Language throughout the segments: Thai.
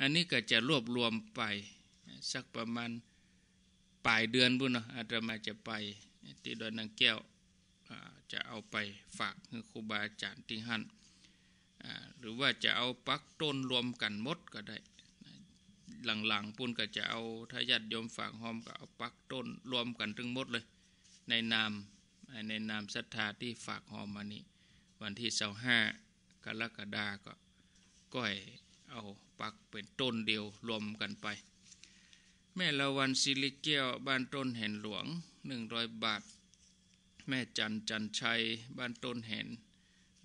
อันนี้ก็จะรวบรวมไปสักประมาณปลายเดือนบุญนะอาตมาจะไปที่ดอนนางแก้วจะเอาไปฝากครูบาอาจารย์ที่หันหรือว่าจะเอาปักต้นรวมกันมดก็ได้ หลังๆปุ่นก็จะเอาทายัดยมฝากหอมก็เอาปักต้นรวมกันทั้งมดเลย ในนามในนามศรัทธาที่ฝากหอมมานี้วันที่เสาห้ากรกฎาก็ก้อยเอาปักเป็นต้นเดียวรวมกันไป แม่ละวันสิริเกียวบ้านต้นแห่นหลวงหนึ่งร้อยบาท แม่จันจันชัยบ้านต้นแห่น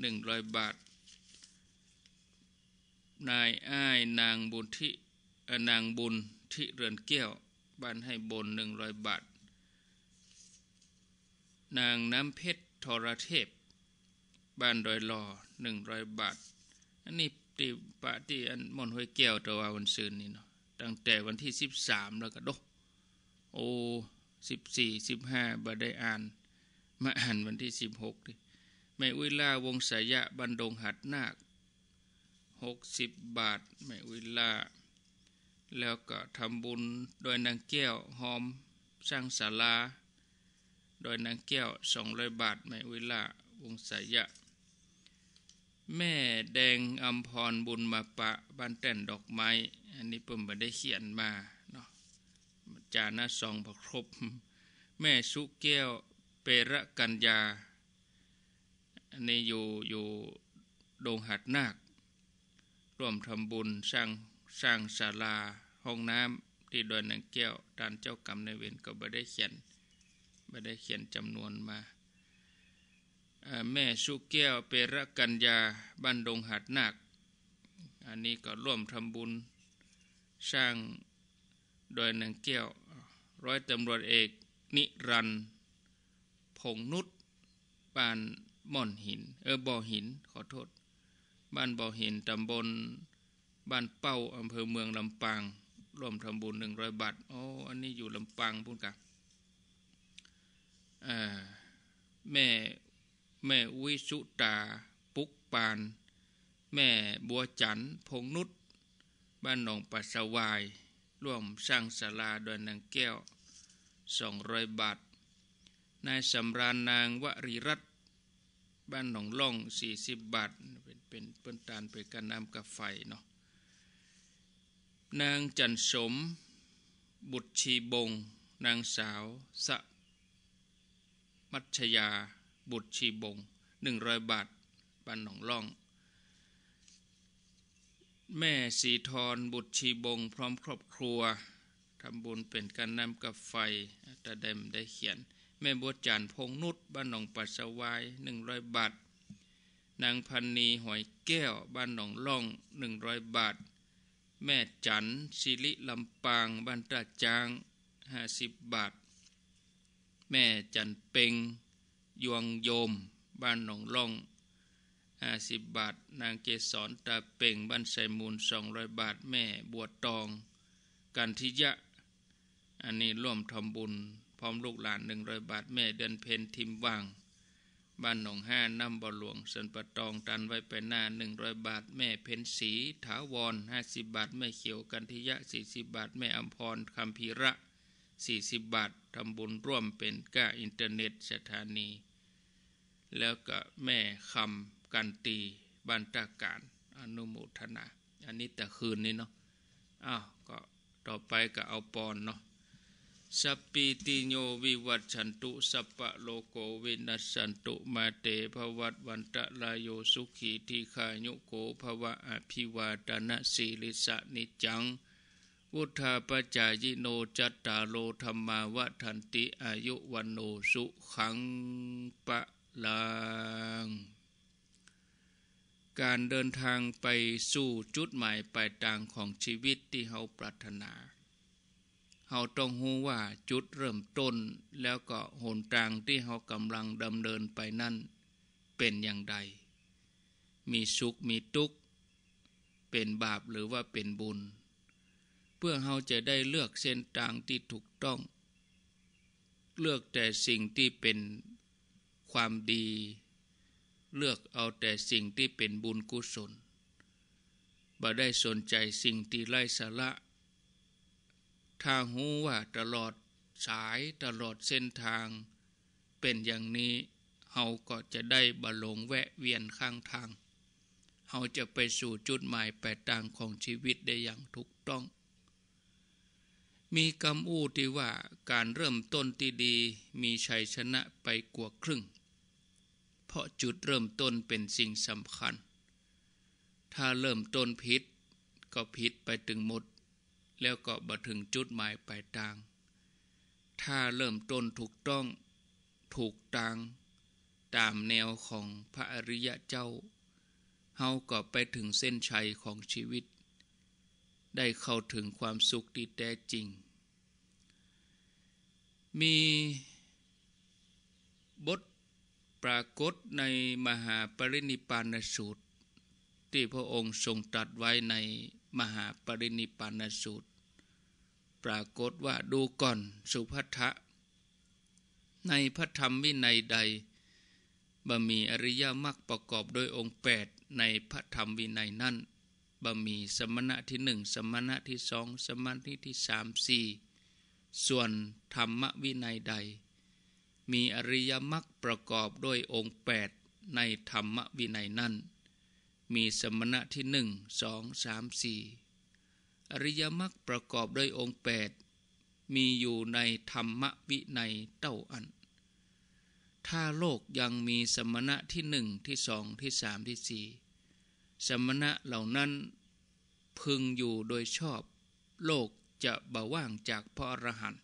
หนึ่งร้อยบาท นายอ้ายนางบุญทีนางบุญทีเรือนเกี้ยวบ้านให้บนหนึ่งร้อยบาท นางน้ำเพชรทรเทพบ้านดอยลอหนึ่งร้อยบาทอันนี้ตีปะตีอันมอนห้วยแก้วตัวอวันซืนนี่เนาะตั้งแต่วันที่สิบสามแล้วก็ดกโอสิบสี่สิบห้าบาได้อ่านมาอ่านวันที่สิบหกดิแม่อุ้ยล่าวงสายะบันดงหัดนาคหกสิบบาทแม่อุ้ยล่าแล้วก็ทำบุญโดยนางแก้วหอมสร้างศาลาโดยนางแก้วสองร้อยบาทแม่อุ้ยล่าวงสายะแม่แดงอัมพรบุญมาปะ บ้านแต่นดอกไม้ อันนี้ผมมาได้เขียนมาเนาะจานะซองพครบ แม่สุแก้วเประกัญญาอันนี้อยู่อยู่โดงหัดนาคร่วมทำบุญสร้างสร้างศาลา ห้องน้ำที่ดอยนางแก้วดานเจ้ากรรมในเวรก็ไม่ได้เขียนไม่ได้เขียนจำนวนมาแม่สุกแก้วเปรกัญญาบ้านดงหัดนาค อันนี้ก็ร่วมทำบุญ สร้างโดยนางแก้วร้อยตำรวจเอกนิรันพงนุษบ้านม่อนหิน เออบ่อหินขอโทษ บ้านบ่อหินตำบลบ้านเป้าอำเภอเมืองลำปางร่วมทำบุญหนึ่งร้อยบาทโอ้อันนี้อยู่ลำปางพูดกับแม่แม่วิสุตาปุกปาน แม่บัวจันพงนุษบ้านหนองปัสวาย ร่วมสร้างศาลาดอนนางแก้ว 200 บาทนายสำราญนางวริรัตบ้านหนองล่อง 40 บาท เป็นเป็นเปิ้นตานไปกันน้ำกับไฟเนาะนางจันสมบุตรชีบง นางสาวสะมัชยาบุตรชีบงหนึ่งร้อยบาท บ้านหนองล่อง แม่สีทรบุตรชีบง พร้อมครอบครัว ทำบุญเป็นการนำกับไฟตะเดมได้เขียน แม่บัวจานพงนุษบ้านหนองปัสสาวายหนึ่งร้อยบาท นางพันนีหอยแก้ว บ้านหนองล่องหนึ่งร้อยบาท แม่จันสิริลำปาง บ้านตาจางห้าสิบบาท แม่จันเปงยวงโยมบ้านหนองล่องห้าสิบบาทนางเกษรตาเป่งบ้านไสมูลสองร้อยบาทแม่บวชตอง กันทิยะ อันนี้ร่วมทำบุญพร้อมลูกหลานหนึ่งร้อยบาทแม่เดินเพนทิมวังบ้านหนองห้าน้ำบ่อหลวงสันปะตองตันไว้ไปหน้าหนึ่งร้อยบาทแม่เพนสีถาวรห้าสิบบาทแม่เขียวกันทิยะสี่สิบบาทแม่อัมพรคำพีระสี่สิบบาททำบุญร่วมเป็นก้าอินเทอร์เน็ตสถานีแล้วก็แม่คำกันตีบัรตาการอนุโมทนา อันนี้แต่คืนนี้เนาะ อ้าว ก็ต่อไปก็เอาปอนเนาะ สปีติโยวิวัตชันตุ สัพะโลโกวินัสชันตุมาเตภวัตวันตะลายโยสุขีทีขายุโกภวะอภิวาตนะ สีลิสะนิจังวุธาปจายโนจัตตาโลธรรมาวะทันติอายุวันโนสุขังปะลางการเดินทางไปสู่ จุดหมายปลายทางของชีวิตที่เขาปรารถนาเขาต้องรู้ว่าจุดเริ่มต้นแล้วก็หนทางที่เขากำลังดำเนินไปนั่นเป็นอย่างใด มีสุข มีทุกข์เป็นบาปหรือว่าเป็นบุญ เพื่อเขาจะได้เลือกเส้นทางที่ถูกต้อง เลือกแต่สิ่งที่เป็นความดีเลือกเอาแต่สิ่งที่เป็นบุญกุศล บ่ได้สนใจสิ่งที่ไร้สาระถ้าหูว่าตลอดสายตลอดเส้นทาง เป็นอย่างนี้เฮาก็จะได้บะหลงแวะเวียนข้างทางเฮาจะไปสู่จุดหมายแปดต่างของชีวิตได้อย่างถูกต้อง มีคำอู้ที่ว่าการเริ่มต้นที่ดีมีชัยชนะไปกว่าครึ่งเพราะจุดเริ่มต้นเป็นสิ่งสำคัญ ถ้าเริ่มต้นผิดก็ผิดไปถึงหมด แล้วก็บาถึงจุดหมายปลายทาง ถ้าเริ่มต้นถูกต้องถูกทางตามแนวของพระอริยะเจ้าเฮาก็ไปถึงเส้นชัยของชีวิต ได้เข้าถึงความสุขที่แท้จริง มีบทปรากฏในมหาปรินิพานสูตร ที่พระองค์ทรงตรัสไว้ในมหาปรินิพานสูตร ปรากฏว่าดูก่อนสุภัทะในพระธรรมวินัยใดบ่มีอริยมรรคประกอบโดยองค์8 ในพระธรรมวินัยนั้นบ่มีสมณะที่หนึ่งสมณะที่สองสมณะที่สามสี่ส่วนธรรมวินัยใดมีอริยมรรคประกอบด้วยองค์แปดในธรรมวินัยนั้นมีสมณะที่หนึ่งสองสามสี่อริยมรรคประกอบด้วยองค์แปดมีอยู่ในธรรมวินัยเต้าอัน ถ้าโลกยังมีสมณะที่หนึ่งที่สองที่สามที่สี่สมณะเหล่านั้นพึงอยู่โดยชอบ โลกจะบ่าว่างจากพระอรหันต์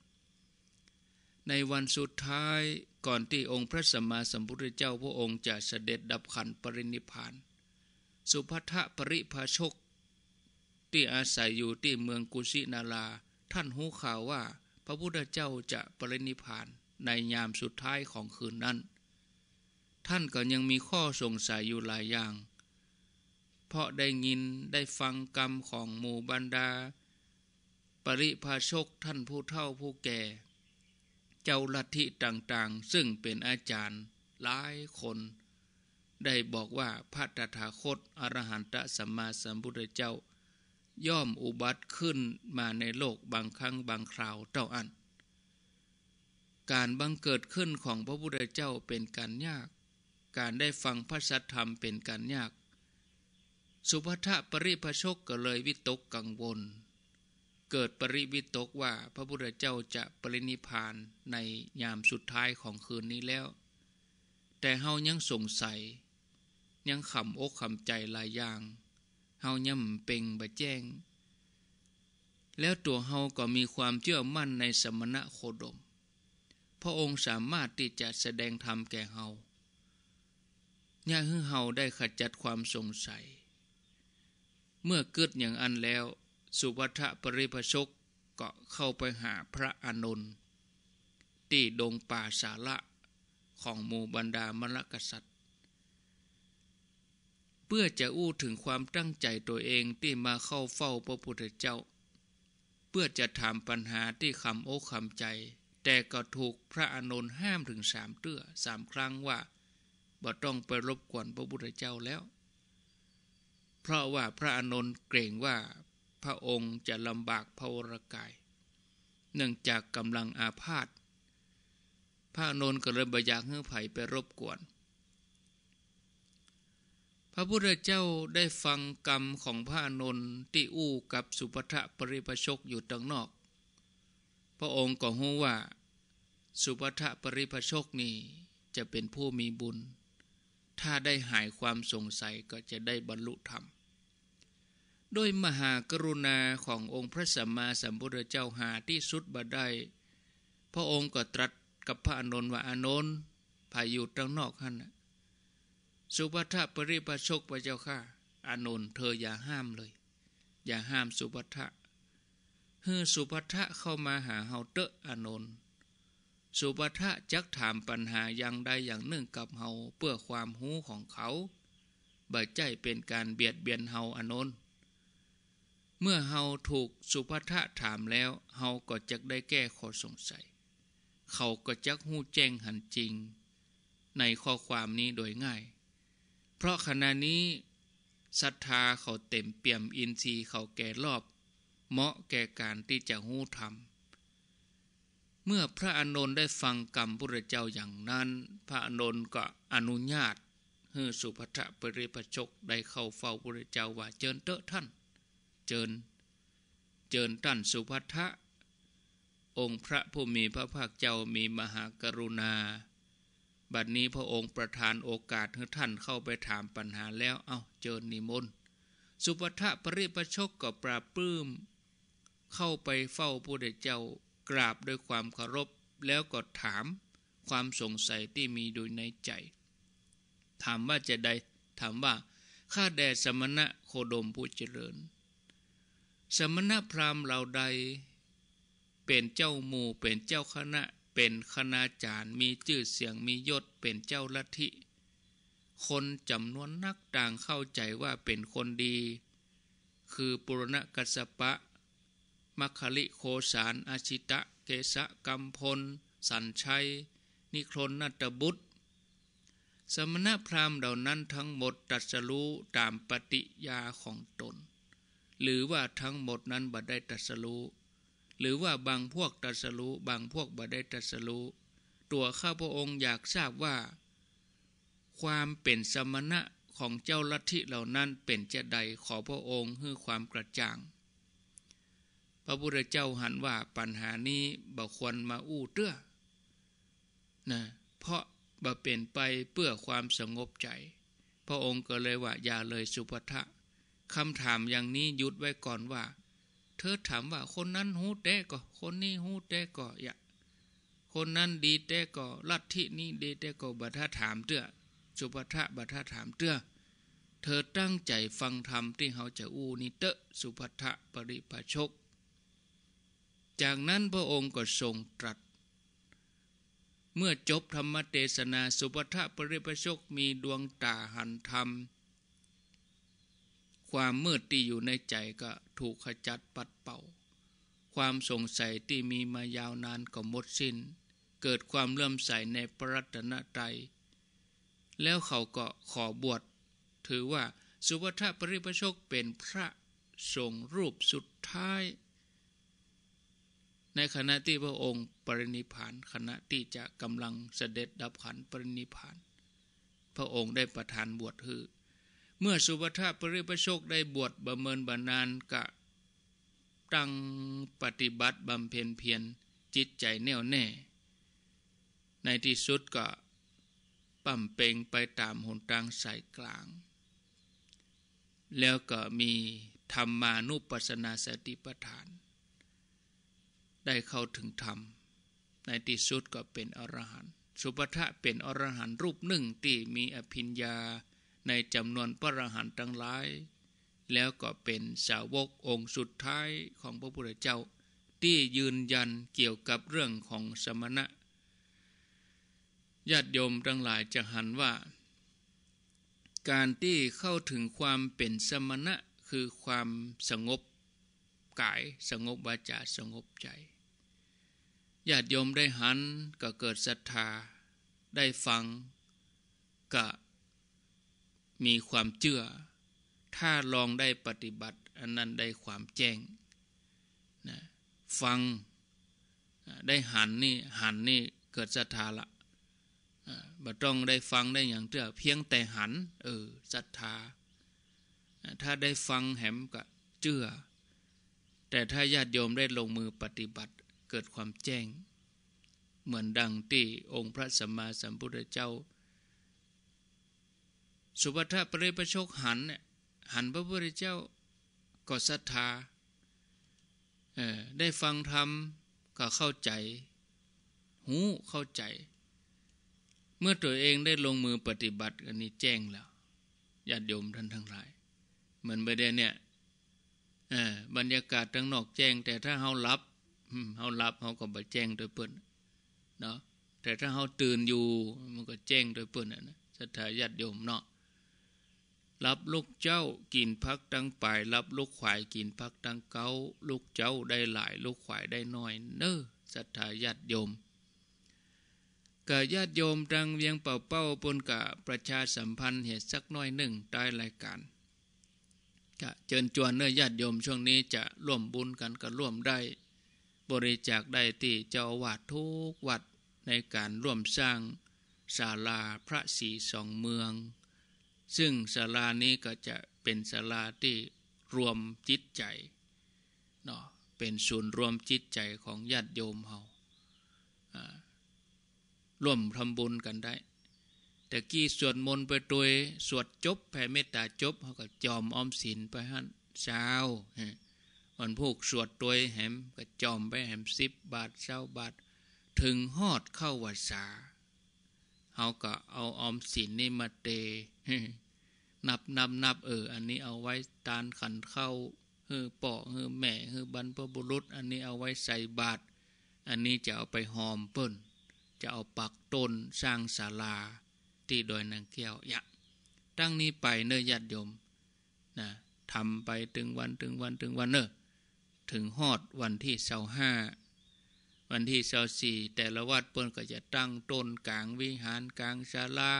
ในวันสุดท้ายก่อนที่องค์พระสัมมาสัมพุทธเจ้าพระองค์จะเสด็จดับขันปรินิพาน สุภัทะปริภาชก ที่อาศัยอยู่ที่เมืองกุสินาราท่านหูข่าวว่าพระพุทธเจ้าจะปรินิพานในยามสุดท้ายของคืนนั้นท่านก็ยังมีข้อสงสัยอยู่หลายอย่าง เพราะได้ยินได้ฟังกรรมของหมู่บรรดา ปริภาชกท่านผู้เฒ่าผู้แก่เจ้าลัทธิต่างๆ ซึ่งเป็นอาจารย์หลายคน ได้บอกว่าพระตถาคต อรหันตสัมมาสัมพุทธเจ้า ย่อมอุบัติขึ้นมาในโลกบางครั้งบางคราวเจ้าอัน การบังเกิดขึ้นของพระพุทธเจ้าเป็นการยาก การได้ฟังพระสัทธรรมเป็นการยาก สุภะทปริพชกก็เลยวิตกกังวลเกิดปริวิตกว่าพระพุทธเจ้าจะปรินิพานในยามสุดท้ายของคืนนี้แล้ว แต่เฮายังสงสัยยังขำอกขำใจหลายอย่าง เฮาย่ำเป่งบะแจ้ง แล้วตัวเฮาก็มีความเชื่อมั่นในสมณะโคดม พระองค์สามารถที่จะแสดงธรรมแก่เฮา ย่าฮือเฮาได้ขจัดความสงสัย เมื่อเกิดอย่างอันแล้วสุวัฒปริพชกก็เข้าไปหาพระอานนท์ที่ดงป่าสาระของหมู่บรรดามรกษัตริย์ เพื่อจะอู้ถึงความตั้งใจตัวเองที่มาเข้าเฝ้าพระพุทธเจ้า เพื่อจะถามปัญหาที่คำโอ้คำใจ แต่ก็ถูกพระอานนท์ห้ามถึงสามเตื้อสามครั้งว่าบ่ต้องไปรบกวนพระพุทธเจ้าแล้ว เพราะว่าพระอานนท์เกรงว่าพระองค์จะลำบากพะวรกาย เนื่องจากกำลังอาพาธพระนนก็เลยบญยากเฮือไผ่ไปรบกวน พระพุทธเจ้าได้ฟังกรรมของพระนนที่อู้กับสุภทะปริพชกอยู่ตังนอก พระองค์ก็หูว่า สุภทะปริพชกนี้จะเป็นผู้มีบุญ ถ้าได้หายความสงสัยก็จะได้บรรลุธรรมโดยมหากรุณาขององค์พระสัมมาสัมพุทธเจ้าหาที่สุดบ่ดได้ พระองค์ก็ตรัสกับพระอานนท์ว่าอานนท์พายุตรงนอกหันสุภัทปริปชกพระเจ้าข้าอานนท์เธออย่าห้ามเลย อย่าห้ามสุภัทะเฮือสุภัทะเข้ามาหาเฮาเตออานนท์สุภัทะจักถามปัญหาอย่างใดอย่างหนึ่งกับเฮาเพื่อความหูของเขาบ่ใจเป็นการเบียดเบียนเฮาอานนท์เมื่อเฮาถูกสุภัทะถามแล้วเฮาก็จะได้แก้ข้อสงสัย เขาก็จะหู้แจ้งหันจริงในข้อความนี้โดยง่าย เพราะขณะนี้ศรัทธาเขาเต็มเปี่ยมอินทรีย์เขาแก่รอบ เหมาะแก่การที่จะหู้ธรรม เมื่อพระอานนท์ได้ฟังกรรมพระเจ้าอย่างนั้นพระอานนท์ก็อนุญาตให้สุภัทะปริพชกได้เข้าเฝ้าพระเจ้าว่าเจิญเตอะท่านเจิญเจิญท่านสุภัทะองค์พระผู้มีพระภาคเจ้ามีมหากรุณา บัดนี้พระองค์ประทานโอกาสให้ท่านเข้าไปถามปัญหาแล้วเอา้าเจิญนิมนต์สุภัทะปริปชกก็ปราปลื้ม เข้าไปเฝ้าผู้เดเจ้ากราบด้วยความเคารพแล้วก็ถาม ความสงสัยที่มีโดยในใจ ถามว่าจะใดถามว่าข้าแด่สมณะโคดมผู้เจริญสมณพราหมณ์เหล่าใด เป็นเจ้าหมู่ เป็นเจ้าคณะเป็นคณาจารย์มีชื่อเสียงมียศเป็นเจ้าลัทธิคนจำนวนนักต่างเข้าใจว่าเป็นคนดี คือปุรณกัสปะมัคคลิโคสารอาชิตะเกษกกัมพล สันชัย นิครนนัตบุตร สมณพราหมณ์เหล่านั้นทั้งหมดตัดสรู้ตามปฏิยาของตนหรือว่าทั้งหมดนั้นบัดได้ตัดสรู้หรือว่าบางพวกตัดสรู้บางพวกบัดได้ตัดสรู้ตัวข้าพระองค์อยากทราบว่า ความเป็นสมณะของเจ้าลัทธิเหล่านั้นเป็นจะใดขอพระองค์ให้ความกระจ่าง พระพุทธเจ้าหันว่าปัญหานี้บ่ควรมาอู้เตื้อนะ เพราะบ่เป็นไปเพื่อความสงบใจ พระองค์ก็เลยว่าอย่าเลยสุภะคำถามอย่างนี้หยุดไว้ก่อนว่าเธอถามว่าคนนั้นหูแตก็ คนนี้หูแตกก็ อย่าคนนั้นดีแตก็ลัทธินี้ดีแตก็บัตถามเตื้อจุปทะบัตถามเตื้อ เธอตั้งใจฟังธรรมที่เขาจะอูนิเตสุภัทะปริปชก จากนั้นพระองค์ก็ทรงตรัส เมื่อจบธรรมเทศนาสุภัทะปริปชกมีดวงตาหันธรรมความมืดที่อยู่ในใจก็ถูกขจัดปัดเป่า ความสงสัยที่มีมายาวนานก็หมดสิน้น เกิดความเริ่มใสในพระรัตนตรัยแล้วเขาก็ขอบวช ถือว่าสุวัฒปริพชกเป็นพระทรงรูปสุดท้าย ในขณะที่พระองค์ปรินิพาน ขณะที่จะกำลังเสด็จดับขันปรินิพาน พระองค์ได้ประทานบวชคือเมื่อสุภทาปริพชกได้บวชบำเมินบานานกะตั้งปฏิบัติบำเพ็ญเพียรจิตใจแน่วแน่ ในที่สุดก็ปั่มเปงไปตามหนทางสายกลาง แล้วก็มีธรรมานุปัสสนาสติปัฏฐาน ได้เข้าถึงธรรม ในที่สุดก็เป็นอรหันต์สุภทะเป็นอรหันต์รูปหนึ่งที่มีอภิญญาในจำนวนพระอรหันต์ทั้งหลาย แล้วก็เป็นสาวกองค์สุดท้ายของพระพุทธเจ้า ที่ยืนยัน เกี่ยวกับเรื่องของสมณะญาติโยมทั้งหลายจะหันว่า การที่เข้าถึงความเป็นสมณะคือความสงบกายสงบวาจาสงบใจญาติโยมได้หันก็เกิดศรัทธา ได้ฟัง ก็มีความเชื่อ ถ้าลองได้ปฏิบัติ อันนั้นได้ความแจ้งนะฟังได้หันนี่หันนี่เกิดศรัทธาละบัตรองได้ฟังได้อย่างเชื้อเพียงแต่หันเออศรัทธา ถ้าได้ฟังแหมกับเจื่อ แต่ถ้าญาติโยมได้ลงมือปฏิบัติเกิดความแจ้ง เหมือนดังที่องค์พระสัมมาสัมพุทธเจ้าสุภัทปริปชกหันเนี่ย หันพระพุทธเจ้าก็ศรัทธาได้ฟังธรรมก็เข้าใจ หูเข้าใจ เมื่อตัวเองได้ลงมือปฏิบัติ อัน นี้แจ้งแล้วญาติโยมท่านทั้งหลายเหมือนประเด็นเนี่ยบรรยากาศทั้งนอกแจ้ง แต่ถ้าเฮารับเฮารับเฮาก็บ่แจ้ง โดยเปิ้นเนาะแต่ถ้าเฮาตื่นอยู่มันก็แจ้งโดยเปิ้นนะศรัทธาญาติโยมเนาะรับลูกเจ้ากินพักดังปลายรับลูกขวายกินพักดังเก้าลูกเจ้าได้หลายลูกขวายได้น้อย เน้อสัทธาญาติโยมกะญาติโยมดังเวียงเป่าเป้าปนกะประชาสัมพันธ์เหตุสักน้อยหนึ่งได้รายการกะเจิญจวนเนื้อญาติโยมช่วงนี้จะร่วมบุญกันก็ร่วมได้ บริจาคได้ที่เจ้าวาดทุกวัดในการร่วมสร้างศาลาพระศรีสองเมืองซึ่งศาลานี้ก็จะเป็นศาลาที่รวมจิตใจเนาะเป็นศูนย์รวมจิตใจของญาติโยมเราร่วมทำบุญกันได้ แต่กี้สวดมนต์ไปตัวสวดจบแผ่เมตตาจบเขาก็จอมออมศีลไปฮันเช้าวันพวกสวดตัวแหมก็จอมไปแหมสิบบาทเช้าบาท ถึงหอดเข้าวัดสาเอากะเอาออมสินนี่มาเตะนับนับนับเอออันนี้เอาไว้ตานขันเข้าเออปอกเออแม่เออบรรพบุรุษ อันนี้เอาไว้ใส่บาตรอันนี้จะเอาไปหอมเปิ้น จะเอาปักต้นสร้างศาลาที่ดอยนางแก้วยะตั้งนี้ไปเนย้อยิโยมนะทำไปถึงวันถึงวันถึงวันเนอถึงหอดวันที่เสาห้าวันที่เสาสี่แต่ละวัดเปิ้นก็จะตั้งต้นกลางวิหารกลางศาลา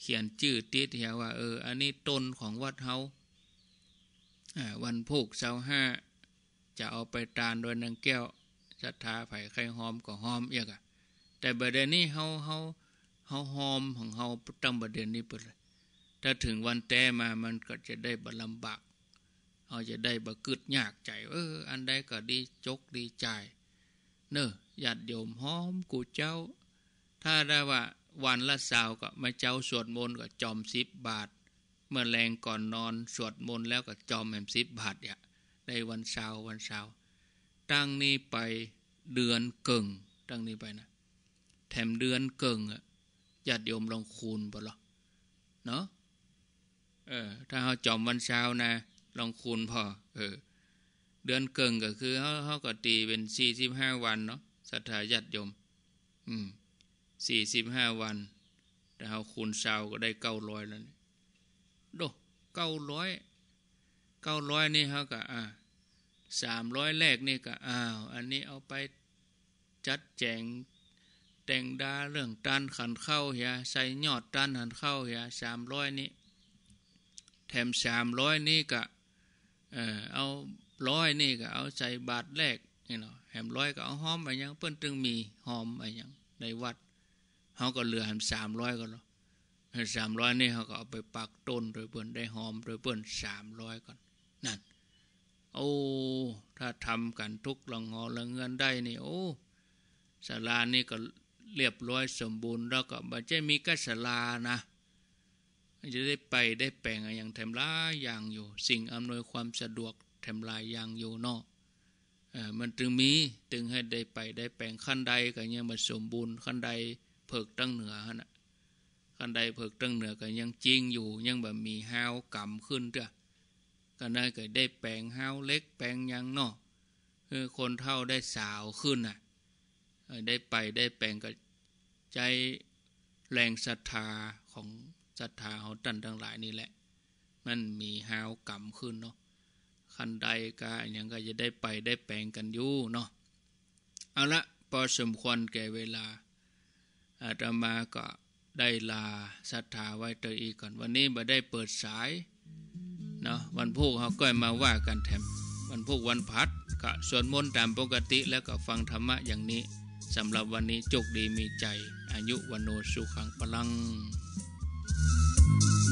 เขียนชื่อติดเหียว่า เออ อันนี้ต้นของวัดเฮาวันพุกเสาห้า จะเอาไปตานโดยนางแก้วศรัทธาไผ่ไข่หอมก็หอมเอียกอะแต่ประเด็นนี้เฮาเฮาเฮาหอมของเฮาตั้งประเด็นนี้ไปเลยถ้าถึงวันแต่มามันก็จะได้บลำบากเฮาจะได้บะกึดยากใจ เออ อันใดก็ดีจกดีใจเนอญาติโยมหอมกูเจ้า ถ้าได้ว่า วันละสาวก็มาเจ้าสวดมนต์ก็จอมสิบบาท เมื่อแรงก่อนนอนสวดมนต์แล้วก็จอมแหมสิบบาทเนี่ยในวันเสาร์วันเสาร์ตั้งนี้ไปเดือนเก่งตั้งนี้ไปนะแถมเดือนเก่งอะญาติโยมลองคูณบ่หรอเนาะเออถ้าเขาจอมวันเช้านะลองคูณพอเออเดือนเกิงก็คือเขาเขาก็ ตีเป็นสี่สิบห้าวันเนาะสัทธายาติยม อืมสี่สิบห้าวันแต่เขาคูณชาวก็ได้เก้าร้อยแล้วนี่โดเก้าร้อยเก้าร้อยนี่เขาก็อ่าสามร้อยแรกนี่ก็อ้าว อันนี้เอาไปจัดแจงแต่งดาเรื่องตันขันเข้าเฮียใส่ยอดตันขันเข้าเฮียสามร้อยนี้แถมสามร้อยนี่ก็เออเอาร้อยนี่ก็เอาใส่บาทแรกนี่เนาะแหมร้อยก็เอาหอมไปยังเพิ่นจึงมีหอมไปยังในวัดเขาก็เหลือหันสามร้อยก็เนาะสามร้อยนี่เขาก็เอาไปปักต้นโดยเพิ่นได้หอมโดยเพิ่นสามร้อยก่อน นั่น โอ้ ถ้าทำกันทุกหลังหอละเงินได้นี่โอ้ศาลานี่ก็เรียบร้อยสมบูรณ์แล้วก็บัจเจมีกัสลา นะ จะได้ไปได้แปลงอย่างแถมล้าอย่างอยู่ สิ่งอำนวยความสะดวกทำลายยางอยู่นอกมันจึงมีจึงให้ได้ไปได้แปลงขั้นใดกันยังมันสมบูรณ์ขั้นใดเพิกตั้งเหนือนะขั้นใดเพิกตั้งเหนือกันยังจริงอยู่ยังแบบมีห้าวกำขึ้นเถอะก็ได้ก็ได้แปลงห้าวเล็ก แปลงยังนอกคือคนเท่าได้สาวขึ้นน่ะได้ไปได้แปลงกับใจแรงศรัทธาของศรัทธาของตันทั้งหลายนี่แหละ มันมีห้าวกำขึ้นเนาะคันใดกาอย่างก็จะได้ไปได้แปลงกันอยู่เนาะเอาละพอสมควรแก่เวลา อาตมาก็ได้ลาศรัทธาไว้เตออีกก่อนวันนี้มาได้เปิดสายเนาะวันพุกเขาก็มาว่ากันแถมวันพุกวันพัด ก็สวดมนต์ตามปกติแล้วก็ฟังธรรมะอย่างนี้สำหรับวันนี้จกดีมีใจ อายุวันโนสุขังพลัง thank you